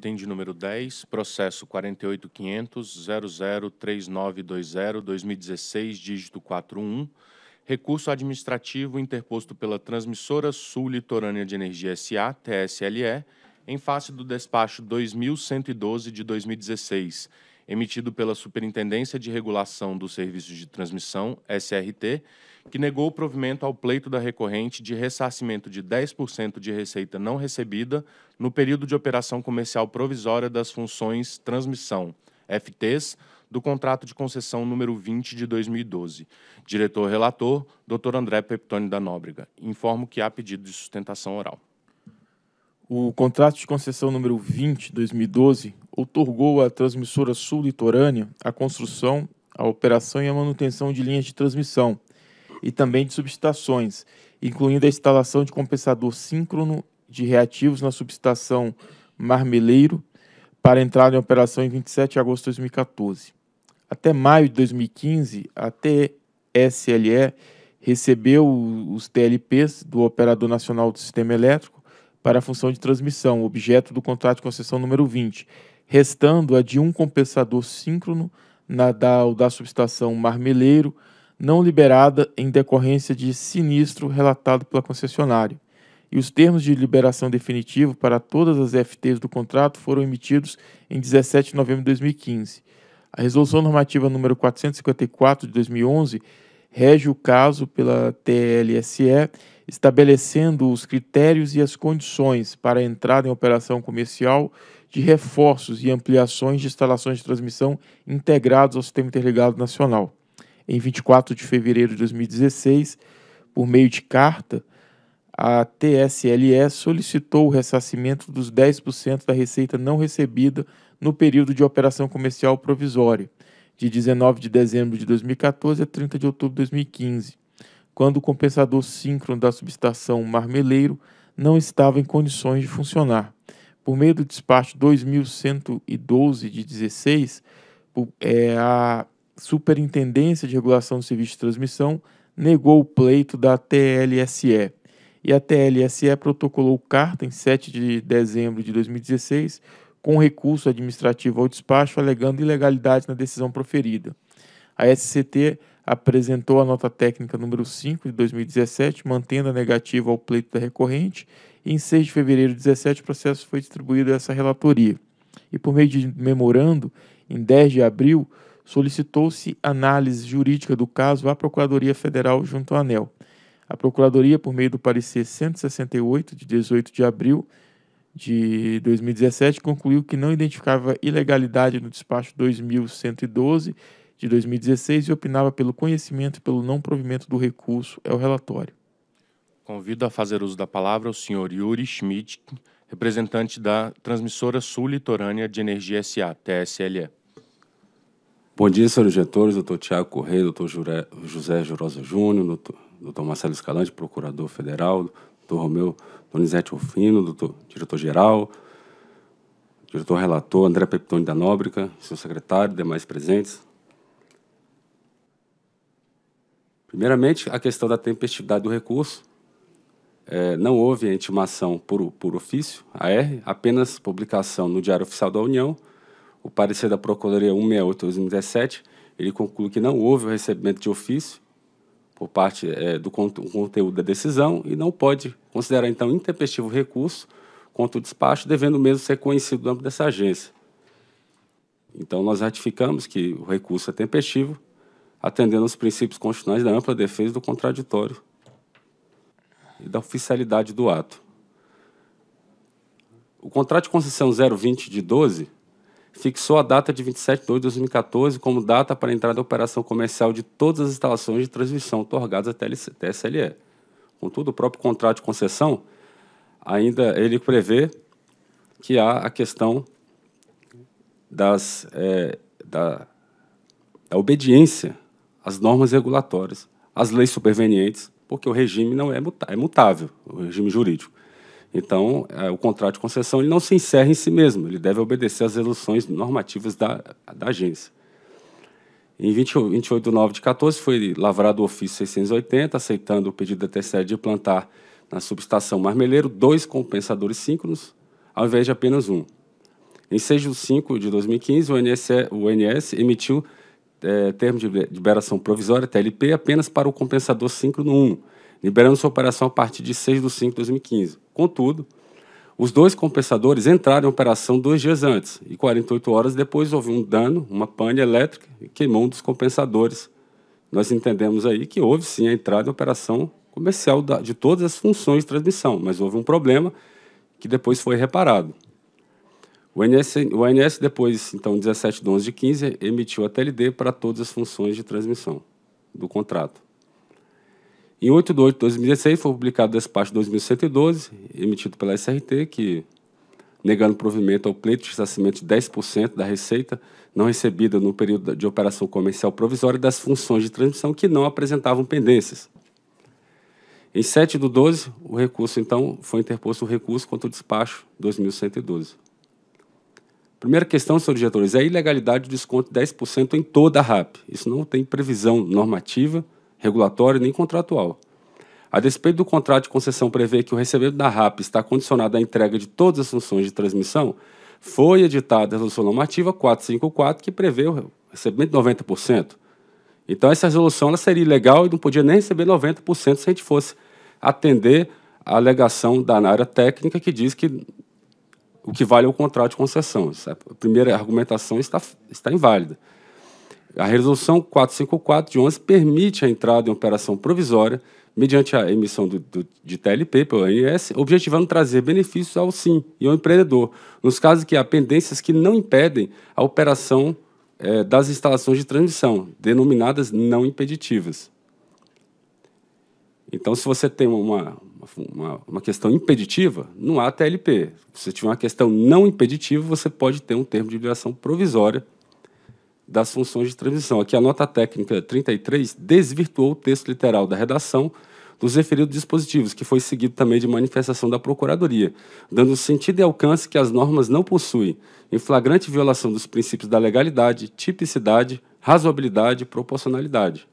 item de número 10, processo 48.500.003920-2016, dígito 41, recurso administrativo interposto pela Transmissora Sul Litorânea de Energia SA, TSLE, em face do despacho 2112 de 2016, emitido pela Superintendência de Regulação dos Serviços de Transmissão, SRT, que negou o provimento ao pleito da recorrente de ressarcimento de 10% de receita não recebida no período de operação comercial provisória das funções transmissão, FTs, do contrato de concessão número 20 de 2012. Diretor relator, Dr. André Peptoni da Nóbrega. Informo que há pedido de sustentação oral. O contrato de concessão número 20 de 2012 outorgou à Transmissora Sul Litorânea a construção, a operação e a manutenção de linhas de transmissão e também de subestações, incluindo a instalação de compensador síncrono de reativos na subestação Marmeleiro para entrar em operação em 27 de agosto de 2014. Até maio de 2015, a TSLE recebeu os TLPs do Operador Nacional do Sistema Elétrico para a função de transmissão, objeto do contrato de concessão número 20, restando a de um compensador síncrono na da, da subestação Marmeleiro não liberada em decorrência de sinistro relatado pela concessionária, e os termos de liberação definitivo para todas as FTs do contrato foram emitidos em 17 de novembro de 2015. A Resolução Normativa número 454 de 2011 rege o caso pela TLSE, estabelecendo os critérios e as condições para a entrada em operação comercial de reforços e ampliações de instalações de transmissão integrados ao Sistema Interligado Nacional em 24 de fevereiro de 2016, por meio de carta, a TSLE solicitou o ressarcimento dos 10% da receita não recebida no período de operação comercial provisória, de 19 de dezembro de 2014 a 30 de outubro de 2015, quando o compensador síncrono da subestação Marmeleiro não estava em condições de funcionar. Por meio do despacho 2112 de 16, é, a Superintendência de Regulação do Serviço de Transmissão negou o pleito da TLSE. E a TLSE protocolou carta em 7 de dezembro de 2016 com recurso administrativo ao despacho alegando ilegalidade na decisão proferida. A SCT apresentou a nota técnica número 5 de 2017, mantendo a negativa ao pleito da recorrente, e em 6 de fevereiro de 2017 o processo foi distribuído a essa relatoria. E por meio de memorando, em 10 de abril, solicitou-se análise jurídica do caso à Procuradoria Federal junto à ANEL. A Procuradoria, por meio do parecer 168, de 18 de abril de 2017, concluiu que não identificava ilegalidade no despacho 2112 de 2016 e opinava pelo conhecimento e pelo não provimento do recurso. É o relatório. Convido a fazer uso da palavra o senhor Yuri Schmidt, representante da Transmissora Sul Litorânea de Energia SA, TSLE. Bom dia, senhores diretores, doutor Tiago Correia, doutor Jure... José Jurosa Júnior, doutor, doutor Marcelo Escalante, procurador federal, doutor Romeu Donizete Rufino, doutor diretor-geral, diretor relator André Peptoni da Nóbrega, seu secretário, demais presentes. Primeiramente, a questão da tempestividade do recurso. É, não houve a intimação por, por ofício, AR, apenas publicação no Diário Oficial da União, o parecer da Procuradoria 168-2017, ele conclui que não houve o recebimento de ofício por parte é, do conteúdo da decisão e não pode considerar, então, intempestivo recurso contra o despacho, devendo mesmo ser conhecido no âmbito dessa agência. Então, nós ratificamos que o recurso é tempestivo, atendendo aos princípios constitucionais da ampla defesa do contraditório e da oficialidade do ato. O contrato de concessão 020 de 12 fixou a data de 27 de 2 de 2014 como data para a entrada da operação comercial de todas as instalações de transmissão otorgadas à TSLE. Contudo, o próprio contrato de concessão ainda ele prevê que há a questão das, é, da, da obediência às normas regulatórias, às leis supervenientes, porque o regime não é, é mutável, o regime jurídico. Então, é, o contrato de concessão ele não se encerra em si mesmo, ele deve obedecer às resoluções normativas da, da agência. Em 20, 28 de 9 de 14, foi lavrado o ofício 680, aceitando o pedido da TCE de plantar na subestação Marmeleiro dois compensadores síncronos, ao invés de apenas um. Em 6 de 5 de 2015, o INS, o NS emitiu é, termo de liberação provisória, TLP, apenas para o compensador síncrono 1, liberando sua operação a partir de 6 de 5 de 2015. Contudo, os dois compensadores entraram em operação dois dias antes e 48 horas depois houve um dano, uma pane elétrica e queimou um dos compensadores. Nós entendemos aí que houve sim a entrada em operação comercial de todas as funções de transmissão, mas houve um problema que depois foi reparado. O ANS, o ANS depois, então, 17 de 11 de 15, emitiu a TLD para todas as funções de transmissão do contrato. Em 8 de 8 de 2016, foi publicado o despacho 2112, emitido pela SRT, que, negando provimento ao pleito de ressarcimento de 10% da receita não recebida no período de operação comercial provisória das funções de transmissão que não apresentavam pendências. Em 7 de 12, o recurso, então, foi interposto o recurso contra o despacho 2112. Primeira questão, senhores diretores, é a ilegalidade do desconto de 10% em toda a RAP. Isso não tem previsão normativa, regulatório nem contratual. A despeito do contrato de concessão prever que o recebimento da RAP está condicionado à entrega de todas as funções de transmissão, foi editada a Resolução Normativa 454, que prevê o recebimento de 90%. Então, essa resolução ela seria ilegal e não podia nem receber 90% se a gente fosse atender a alegação da área técnica que diz que o que vale é o contrato de concessão. A primeira argumentação está, está inválida. A resolução 454 de 11 permite a entrada em operação provisória mediante a emissão do, do, de TLP pelo ANS, objetivando trazer benefícios ao SIM e ao empreendedor, nos casos que há pendências que não impedem a operação eh, das instalações de transmissão, denominadas não impeditivas. Então, se você tem uma, uma, uma questão impeditiva, não há TLP. Se tiver uma questão não impeditiva, você pode ter um termo de liberação provisória das funções de transmissão. Aqui a nota técnica 33 desvirtuou o texto literal da redação dos referidos dispositivos, que foi seguido também de manifestação da Procuradoria, dando sentido e alcance que as normas não possuem, em flagrante violação dos princípios da legalidade, tipicidade, razoabilidade e proporcionalidade.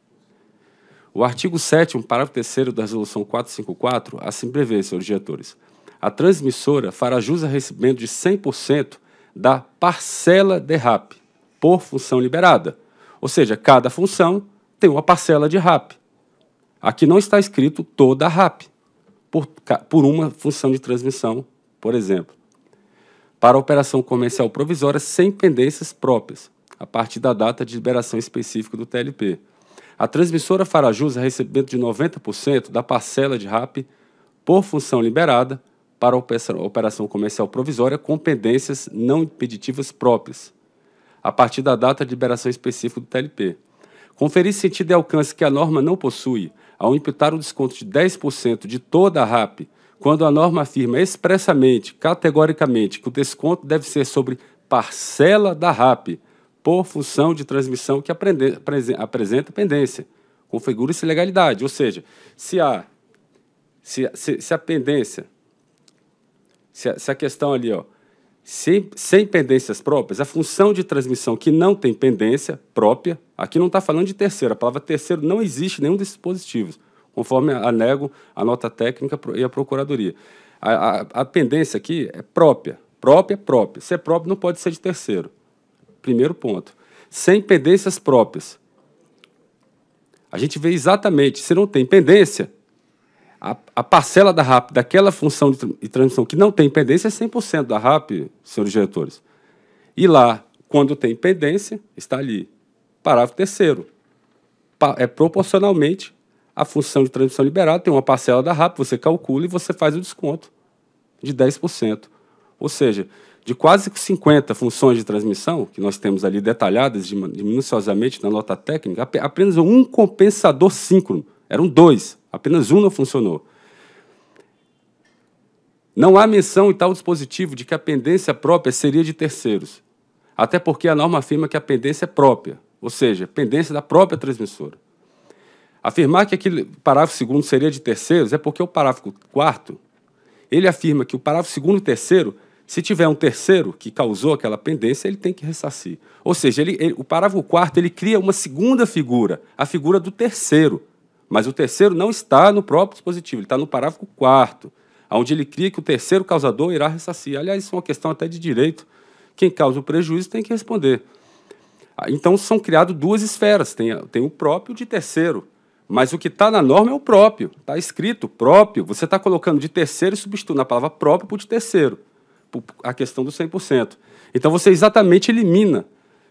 O artigo 7, parágrafo 3 da Resolução 454, assim prevê, senhores diretores. A transmissora fará jus a recebimento de 100% da parcela de RAP, por função liberada. Ou seja, cada função tem uma parcela de RAP. Aqui não está escrito toda a RAP, por, por uma função de transmissão, por exemplo. Para a operação comercial provisória sem pendências próprias, a partir da data de liberação específica do TLP. A transmissora fará jus a é recebimento de 90% da parcela de RAP por função liberada para a operação comercial provisória com pendências não impeditivas próprias, a partir da data de liberação específica do TLP. Conferir sentido e alcance que a norma não possui, ao imputar o desconto de 10% de toda a RAP, quando a norma afirma expressamente, categoricamente, que o desconto deve ser sobre parcela da RAP, por função de transmissão que apresenta pendência. Configura-se legalidade, ou seja, se a, se, se, se a pendência, se a, se a questão ali, ó, sem, sem pendências próprias, a função de transmissão que não tem pendência própria, aqui não está falando de terceiro, a palavra terceiro não existe em nenhum desses dispositivos, conforme anego a nota técnica e a Procuradoria. A, a, a pendência aqui é própria, própria, própria. Se é próprio, não pode ser de terceiro. Primeiro ponto. Sem pendências próprias. A gente vê exatamente, se não tem pendência, a, a, parcela da RAP daquela função de, de transmissão que não tem pendência é 100% da RAP, senhores diretores. E lá, quando tem pendência, está ali. Parágrafo terceiro. Pa, é proporcionalmente a função de transmissão liberada, tem uma parcela da RAP, você calcula e você faz o desconto de 10%. Ou seja, de quase 50 funções de transmissão, que nós temos ali detalhadas de, de minuciosamente na nota técnica, apenas um compensador síncrono eram dois, apenas um não funcionou. Não há menção em tal dispositivo de que a pendência própria seria de terceiros, até porque a norma afirma que a pendência é própria, ou seja, pendência da própria transmissora. Afirmar que aquele parágrafo segundo seria de terceiros é porque o parágrafo quarto ele afirma que o parágrafo segundo e terceiro, se tiver um terceiro que causou aquela pendência, ele tem que ressarcir. Ou seja, ele, ele, o parágrafo quarto ele cria uma segunda figura, a figura do terceiro. Mas o terceiro não está no próprio dispositivo, ele está no parágrafo 4, onde ele cria que o terceiro causador irá ressarcir. Aliás, isso é uma questão até de direito. Quem causa o prejuízo tem que responder. Ah, então, são criadas duas esferas: tem, tem o próprio de terceiro. Mas o que está na norma é o próprio. Está escrito próprio. Você está colocando de terceiro e substituindo a palavra próprio por de terceiro. Por a questão do 100%. Então, você exatamente elimina.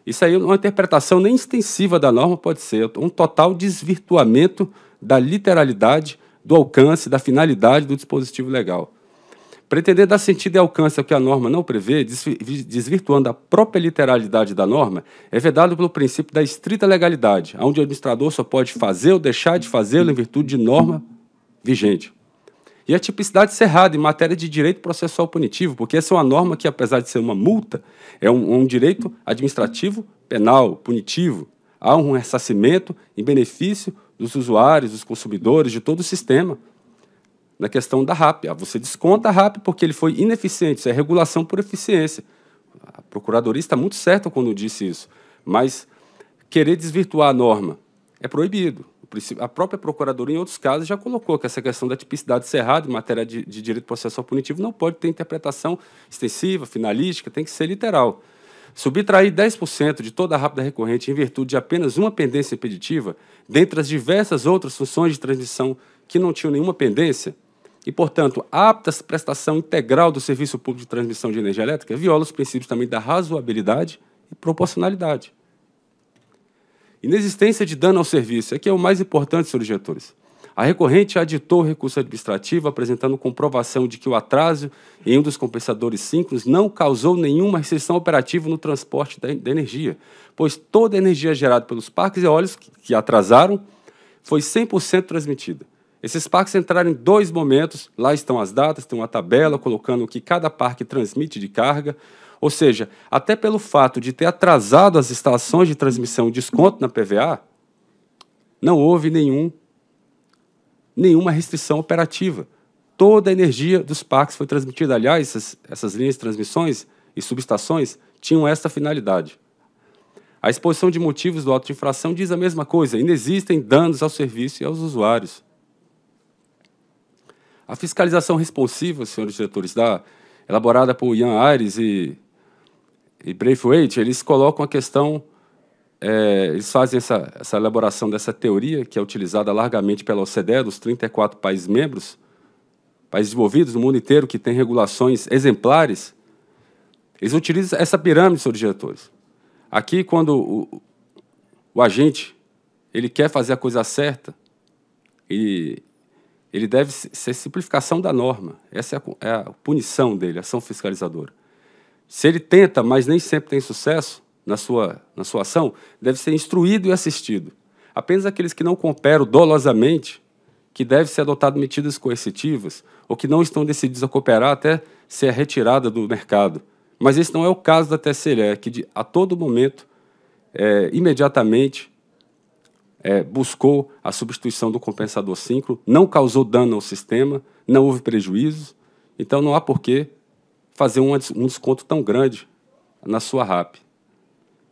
Isso aí é uma interpretação nem extensiva da norma, pode ser. É um total desvirtuamento da literalidade, do alcance, da finalidade do dispositivo legal. Pretender dar sentido e alcance ao que a norma não prevê, desvirtuando a própria literalidade da norma, é vedado pelo princípio da estrita legalidade, onde o administrador só pode fazer ou deixar de fazê-lo em virtude de norma vigente. E a tipicidade cerrada em matéria de direito processual punitivo, porque essa é uma norma que, apesar de ser uma multa, é um, um direito administrativo penal, punitivo. Há um ressarcimento em benefício dos usuários, dos consumidores, de todo o sistema, na questão da RAP. Ah, você desconta a RAP porque ele foi ineficiente, isso é regulação por eficiência. A procuradoria está muito certa quando disse isso, mas querer desvirtuar a norma é proibido. A própria procuradoria, em outros casos, já colocou que essa questão da tipicidade ser errada em matéria de, de direito processual punitivo não pode ter interpretação extensiva, finalística, tem que ser literal. Subtrair 10% de toda a rápida recorrente em virtude de apenas uma pendência impeditiva, dentre as diversas outras funções de transmissão que não tinham nenhuma pendência, e, portanto, apta à prestação integral do serviço público de transmissão de energia elétrica, viola os princípios também da razoabilidade e proporcionalidade. Inexistência de dano ao serviço, que é o mais importante, senhores diretores. A recorrente aditou recurso administrativo apresentando comprovação de que o atraso em um dos compensadores síncronos não causou nenhuma restrição operativa no transporte da, da energia, pois toda a energia gerada pelos parques eólicos que, que atrasaram foi 100% transmitida. Esses parques entraram em dois momentos, lá estão as datas, tem uma tabela colocando o que cada parque transmite de carga, ou seja, até pelo fato de ter atrasado as estações de transmissão desconto na PVA, não houve nenhum nenhuma restrição operativa. Toda a energia dos parques foi transmitida. Aliás, essas, essas linhas de transmissões e subestações tinham esta finalidade. A exposição de motivos do auto de infração diz a mesma coisa, inexistem danos ao serviço e aos usuários. A fiscalização responsiva, senhores diretores, da, elaborada por Ian Aires e, e Braithwaite, eles colocam a questão é, eles fazem essa, essa elaboração dessa teoria, que é utilizada largamente pela OCDE, dos 34 países membros, países desenvolvidos no mundo inteiro, que têm regulações exemplares. Eles utilizam essa pirâmide, senhores diretores. Aqui, quando o, o agente ele quer fazer a coisa certa, e ele deve ser simplificação da norma. Essa é a, é a punição dele, ação fiscalizadora. Se ele tenta, mas nem sempre tem sucesso, na sua, na sua ação deve ser instruído e assistido. Apenas aqueles que não cooperam dolosamente, que deve ser adotado medidas coercitivas, ou que não estão decididos a cooperar até ser retirada do mercado. Mas esse não é o caso da TSLE, é que de, a todo momento, é, imediatamente, é, buscou a substituição do compensador síncro, não causou dano ao sistema, não houve prejuízos, então não há por que fazer um, um desconto tão grande na sua RAP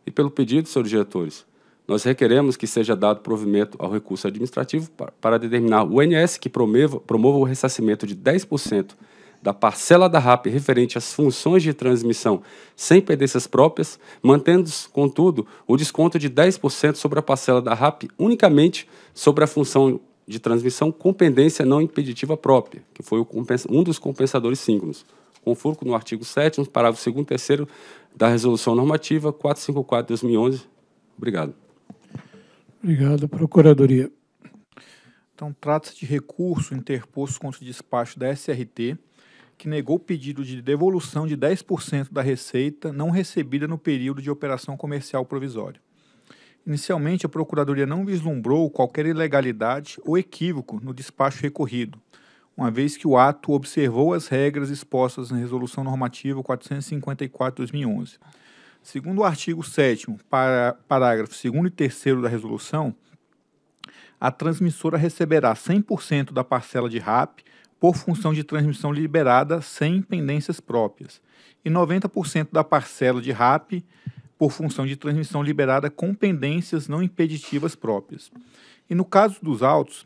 e pelo pedido de seus diretores. Nós requeremos que seja dado provimento ao recurso administrativo para determinar o INS que promova, promova o ressarcimento de 10% da parcela da RAP referente às funções de transmissão sem pendências próprias, mantendo, contudo, o desconto de 10% sobre a parcela da RAP unicamente sobre a função de transmissão com pendência não impeditiva própria, que foi um dos compensadores síncronos conforme no artigo 7 parágrafo 2 e 3 da Resolução Normativa 454-2011. Obrigado. Obrigado, Procuradoria. Então, trata-se de recurso interposto contra o despacho da SRT, que negou o pedido de devolução de 10% da receita não recebida no período de operação comercial provisória. Inicialmente, a Procuradoria não vislumbrou qualquer ilegalidade ou equívoco no despacho recorrido, uma vez que o ato observou as regras expostas na Resolução Normativa 454-2011. Segundo o artigo 7, para, parágrafo 2 e 3 da resolução, a transmissora receberá 100% da parcela de RAP por função de transmissão liberada sem pendências próprias e 90% da parcela de RAP por função de transmissão liberada com pendências não impeditivas próprias. E no caso dos autos,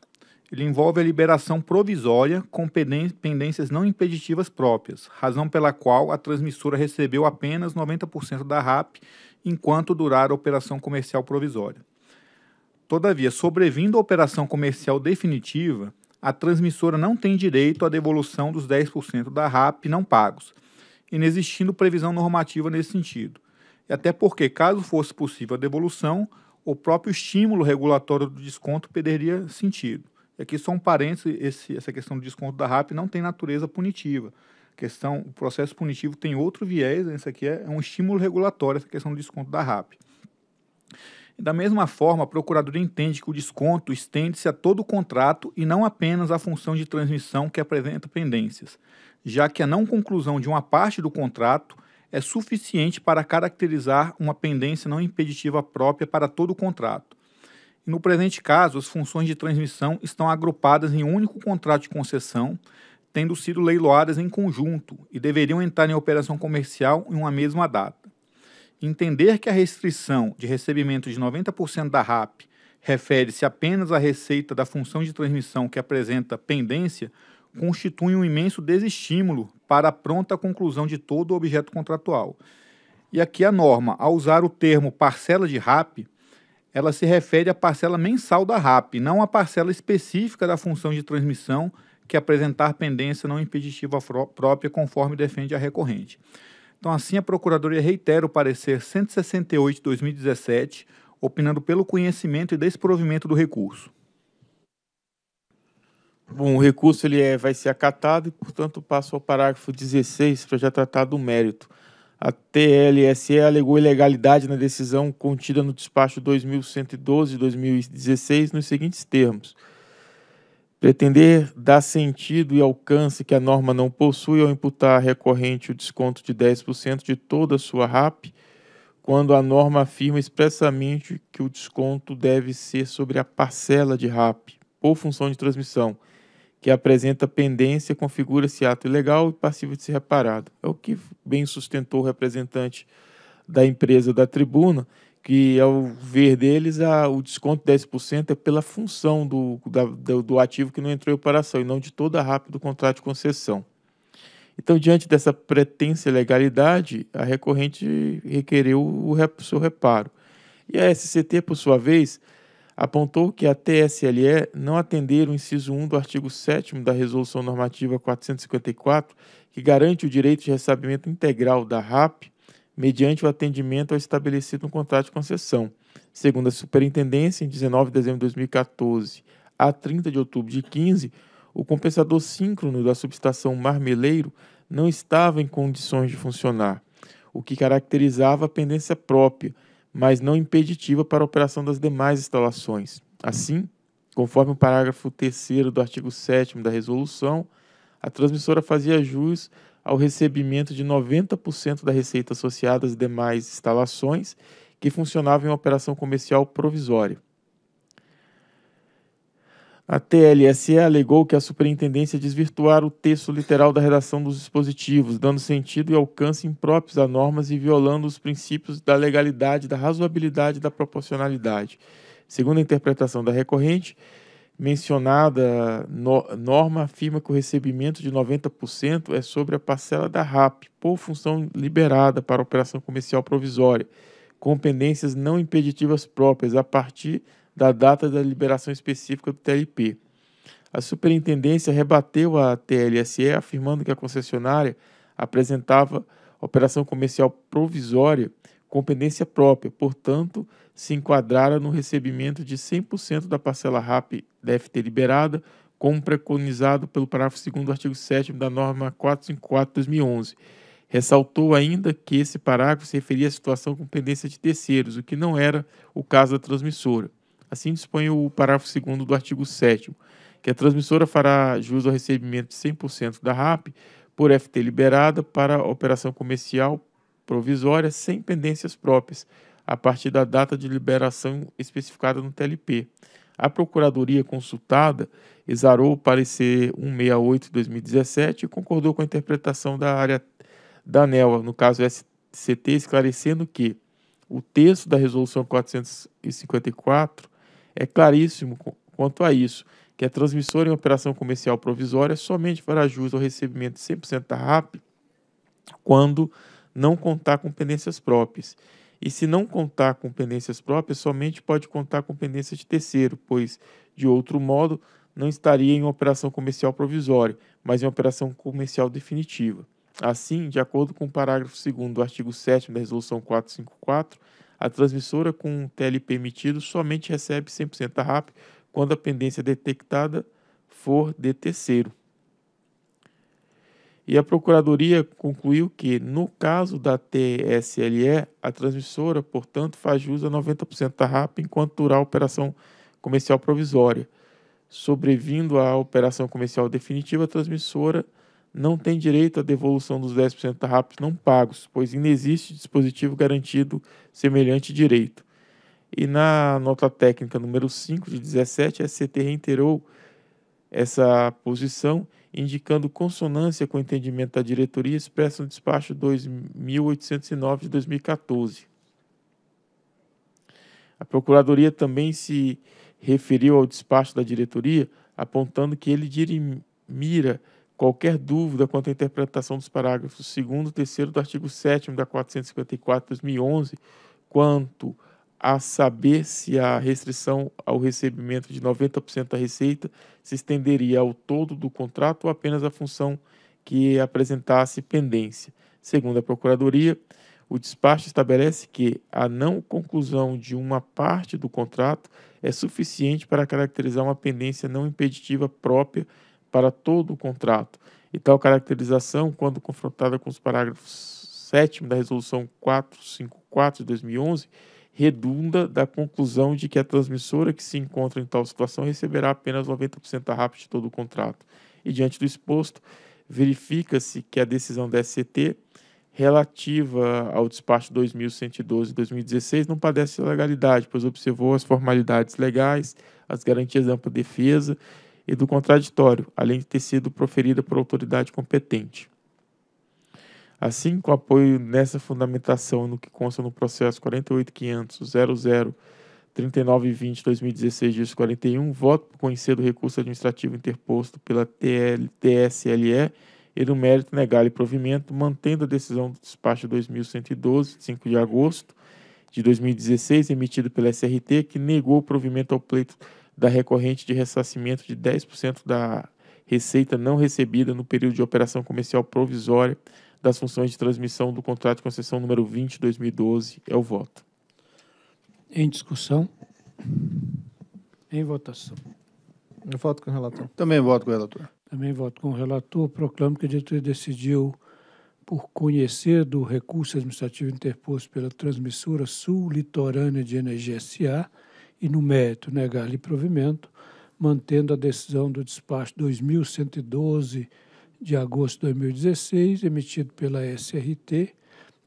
ele envolve a liberação provisória com pendências não impeditivas próprias, razão pela qual a transmissora recebeu apenas 90% da RAP enquanto durar a operação comercial provisória. Todavia, sobrevindo a operação comercial definitiva, a transmissora não tem direito à devolução dos 10% da RAP não pagos, inexistindo previsão normativa nesse sentido. E até porque, caso fosse possível a devolução, o próprio estímulo regulatório do desconto perderia sentido. É e aqui só um parênteses, esse, essa questão do desconto da RAP não tem natureza punitiva. A questão, o processo punitivo tem outro viés, né? isso aqui é, é um estímulo regulatório, essa questão do desconto da RAP. Da mesma forma, a procuradora entende que o desconto estende-se a todo o contrato e não apenas à função de transmissão que apresenta pendências, já que a não conclusão de uma parte do contrato é suficiente para caracterizar uma pendência não impeditiva própria para todo o contrato, no presente caso, as funções de transmissão estão agrupadas em um único contrato de concessão, tendo sido leiloadas em conjunto e deveriam entrar em operação comercial em uma mesma data. Entender que a restrição de recebimento de 90% da RAP refere-se apenas à receita da função de transmissão que apresenta pendência constitui um imenso desestímulo para a pronta conclusão de todo o objeto contratual. E aqui a norma, ao usar o termo parcela de RAP, ela se refere à parcela mensal da RAP, não à parcela específica da função de transmissão que apresentar pendência não impeditiva própria, conforme defende a recorrente. Então, assim, a Procuradoria reitera o parecer 168 de 2017, opinando pelo conhecimento e desprovimento do recurso. Bom, o recurso ele é, vai ser acatado e, portanto, passo ao parágrafo 16 para já tratar do mérito. A TLSE alegou ilegalidade na decisão contida no despacho 2112-2016 nos seguintes termos. Pretender dar sentido e alcance que a norma não possui ao imputar à recorrente o desconto de 10% de toda a sua RAP, quando a norma afirma expressamente que o desconto deve ser sobre a parcela de RAP, por função de transmissão, que apresenta pendência configura-se ato ilegal e passível de ser reparado. É o que bem sustentou o representante da empresa da tribuna, que ao ver deles a, o desconto de 10% é pela função do, da, do, do, ativo que não entrou em operação e não de toda a rápida do contrato de concessão. Então, diante dessa pretensa legalidade, a recorrente requereu o, o seu reparo. E a SCT, por sua vez, apontou que a TSLE não atender o inciso 1 do artigo 7 da Resolução Normativa 454, que garante o direito de ressarcimento integral da RAP mediante o atendimento ao estabelecido no contrato de concessão. Segundo a Superintendência, em 19 de dezembro de 2014 a 30 de outubro de 15, o compensador síncrono da subestação Marmeleiro não estava em condições de funcionar, o que caracterizava a pendência própria – mas não impeditiva para a operação das demais instalações. Assim, conforme o parágrafo 3 do artigo 7 da resolução, a transmissora fazia jus ao recebimento de 90% da receita associada às demais instalações que funcionavam em operação comercial provisória. A TLSE alegou que a superintendência desvirtuara o texto literal da redação dos dispositivos, dando sentido e alcance impróprios a normas e violando os princípios da legalidade, da razoabilidade e da proporcionalidade. Segundo a interpretação da recorrente, mencionada no, norma afirma que o recebimento de 90% é sobre a parcela da RAP, por função liberada para operação comercial provisória, com pendências não impeditivas próprias, a partir da data da liberação específica do TLP. A superintendência rebateu a TLSE afirmando que a concessionária apresentava operação comercial provisória com pendência própria, portanto, se enquadrara no recebimento de 100% da parcela RAP da FT liberada, como preconizado pelo parágrafo 2 do artigo 7 da norma 454/2011. Ressaltou ainda que esse parágrafo se referia à situação com pendência de terceiros, o que não era o caso da transmissora. Assim dispõe o parágrafo 2 do artigo 7 que a transmissora fará jus ao recebimento de 100% da RAP por FT liberada para operação comercial provisória sem pendências próprias, a partir da data de liberação especificada no TLP. A Procuradoria consultada exarou o parecer 168 de 2017 e concordou com a interpretação da área da ANEL, no caso SCT, esclarecendo que o texto da Resolução 454 é claríssimo quanto a isso, que a é transmissora em operação comercial provisória somente fará jus ao recebimento de 100% da RAP quando não contar com pendências próprias. E se não contar com pendências próprias, somente pode contar com pendência de terceiro, pois, de outro modo, não estaria em operação comercial provisória, mas em operação comercial definitiva. Assim, de acordo com o parágrafo 2 do artigo 7 da Resolução 454, a transmissora com TLP emitido somente recebe 100% da RAP quando a pendência detectada for de terceiro. E a Procuradoria concluiu que, no caso da TSLE, a transmissora, portanto, faz jus a 90% da RAP enquanto durar a operação comercial provisória. Sobrevindo à operação comercial definitiva, a transmissora não tem direito à devolução dos 10% da RAPs não pagos, pois inexiste dispositivo garantido semelhante direito. E na nota técnica número 5 de 17, a SCT reiterou essa posição, indicando consonância com o entendimento da diretoria expresso no despacho 2809 de 2014. A Procuradoria também se referiu ao despacho da diretoria, apontando que ele dirimira Qualquer dúvida quanto à interpretação dos parágrafos 2 e 3 do artigo 7 da 454 de 2011, quanto a saber se a restrição ao recebimento de 90% da receita se estenderia ao todo do contrato ou apenas à função que apresentasse pendência. Segundo a Procuradoria, o despacho estabelece que a não conclusão de uma parte do contrato é suficiente para caracterizar uma pendência não impeditiva própria para todo o contrato, e tal caracterização, quando confrontada com os parágrafos 7 da Resolução 454 de 2011, redunda da conclusão de que a transmissora que se encontra em tal situação receberá apenas 90% da RAP de todo o contrato. E diante do exposto, verifica-se que a decisão da SCT relativa ao despacho 2112/2016 não padece legalidade, pois observou as formalidades legais, as garantias da ampla defesa e do contraditório, além de ter sido proferida por autoridade competente. Assim, com apoio nessa fundamentação no que consta no processo 48.500.00.3920.2016-41, voto por conhecer do recurso administrativo interposto pela TL, TSLE e do mérito negar e provimento, mantendo a decisão do despacho 2112, de 5 de agosto de 2016, emitido pela SRT, que negou o provimento ao pleito da recorrente de ressarcimento de 10% da receita não recebida no período de operação comercial provisória das funções de transmissão do contrato de concessão número 20 2012. É o voto. Em discussão? Em votação. Eu voto com o relator. Também voto com o relator. Também voto com o relator. Proclamo que a diretoria decidiu, por conhecer do recurso administrativo interposto pela Transmissora Sul Litorânea de Energia S.A., e, no mérito, negar-lhe provimento, mantendo a decisão do despacho 2112 de agosto de 2016, emitido pela SRT,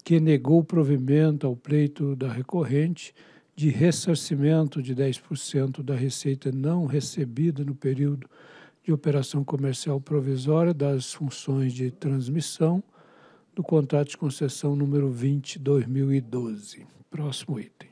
que negou o provimento ao pleito da recorrente de ressarcimento de 10% da receita não recebida no período de operação comercial provisória das funções de transmissão do contrato de concessão número 20/2012. Próximo item.